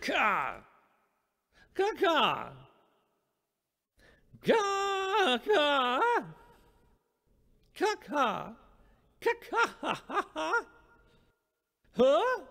Ka! Ka ka! Ka ka! Ka ka! Ka ka Huh?